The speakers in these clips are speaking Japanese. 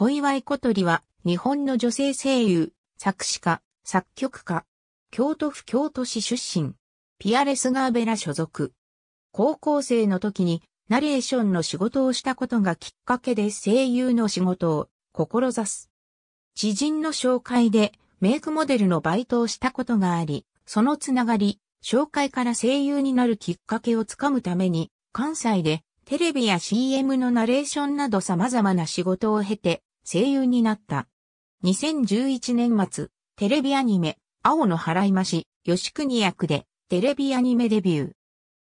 小祝小鳥は、日本の女性声優、作詞家、作曲家、京都府京都市出身、ピアレスガーベラ所属。高校生の時に、ナレーションの仕事をしたことがきっかけで声優の仕事を、志す。知人の紹介で、メイクモデルのバイトをしたことがあり、そのつながり、紹介から声優になるきっかけをつかむために、関西でテレビや CM のナレーションなど様々な仕事を経て、声優になった。2011年末、テレビアニメ、青の払い増し、吉国役で、テレビアニメデビュー。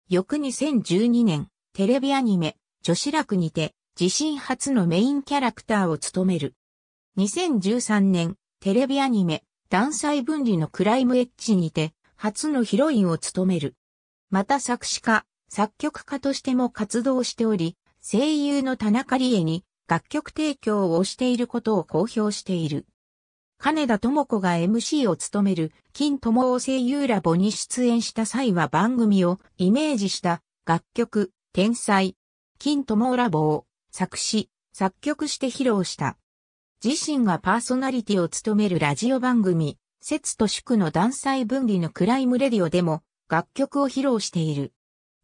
翌2012年、テレビアニメ、女子楽にて、自身初のメインキャラクターを務める。2013年、テレビアニメ、男性分離のクライムエッジにて、初のヒロインを務める。また作詞家、作曲家としても活動しており、声優の田中理恵に楽曲提供をしていることを公表している。金田智子が MC を務める金友王声優ラボに出演した際は番組をイメージした楽曲、天才、金友ラボを作詞、作曲して披露した。自身がパーソナリティを務めるラジオ番組、節と祝の断裁分離のクライムレディオでも楽曲を披露している。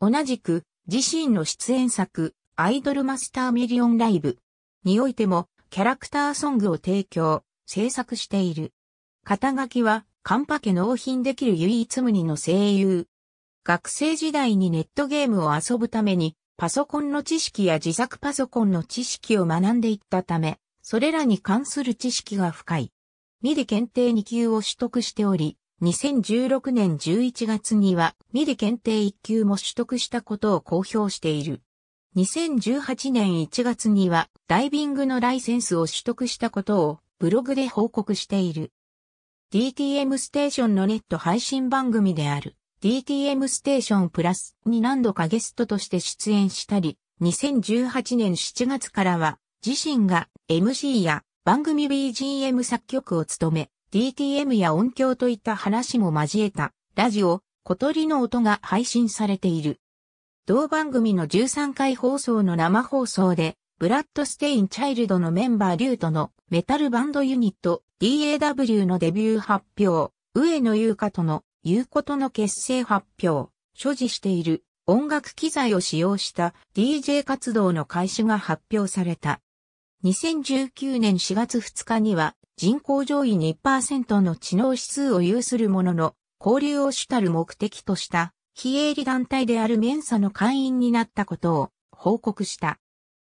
同じく自身の出演作、アイドルマスターミリオンライブ、においてもキャラクターソングを提供、制作している。肩書きは、カンパ家納品できる唯一無二の声優。学生時代にネットゲームを遊ぶために、パソコンの知識や自作パソコンの知識を学んでいったため、それらに関する知識が深い。ミリ検定2級を取得しており、2016年11月にはミリ検定1級も取得したことを公表している。2018年1月にはダイビングのライセンスを取得したことをブログで報告している。DTM ステーションのネット配信番組である DTM ステーションプラスに何度かゲストとして出演したり、2018年7月からは自身が MC や番組 BGM 作曲を務め、DTM や音響といった話も交えたラジオ、小鳥の音が配信されている。同番組の13回放送の生放送で、ブラッドステイン・チャイルドのメンバーリュートのメタルバンドユニット DAW のデビュー発表、上野優香との優子との結成発表、所持している音楽機材を使用した DJ 活動の開始が発表された。2019年4月2日には人口上位2%の知能指数を有するものの交流を主たる目的とした非営利団体であるメンサの会員になったことを報告した。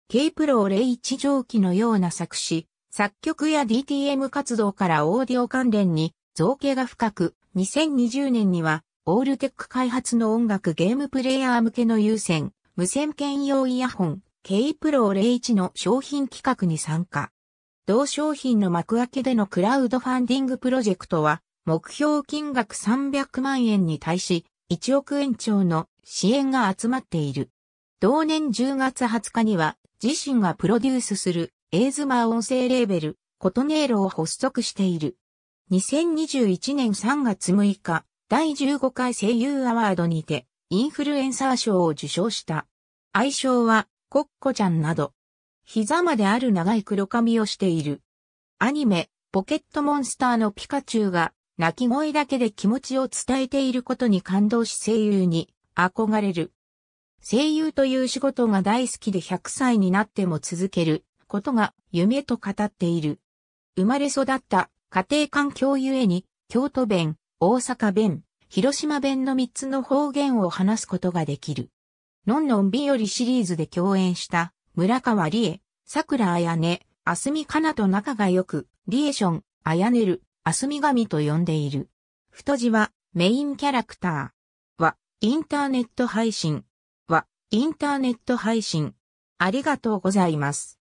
K プロ01上記のような作詞、作曲や DTM 活動からオーディオ関連に造形が深く、2020年にはオールテック開発の音楽ゲームプレイヤー向けの優先、無線兼用イヤホン、K プロ01の商品企画に参加。同商品の幕開けでのクラウドファンディングプロジェクトは、目標金額300万円に対し、1億円超の支援が集まっている。同年10月20日には自身がプロデュースするエイズマー音声レーベルコトネーロを発足している。2021年3月6日第15回声優アワードにてインフルエンサー賞を受賞した。愛称はコッコちゃんなど。膝まである長い黒髪をしている。アニメ、ポケットモンスターのピカチュウが泣き声だけで気持ちを伝えていることに感動し声優に憧れる。声優という仕事が大好きで100歳になっても続けることが夢と語っている。生まれ育った家庭環境ゆえに京都弁、大阪弁、広島弁の3つの方言を話すことができる。のんのんびよりシリーズで共演した村川理恵、桜やね、あすみかなと仲が良く、リエション、あやねる、アスミ神と呼んでいる。太字は、メインキャラクター。は、インターネット配信。は、インターネット配信。ありがとうございます。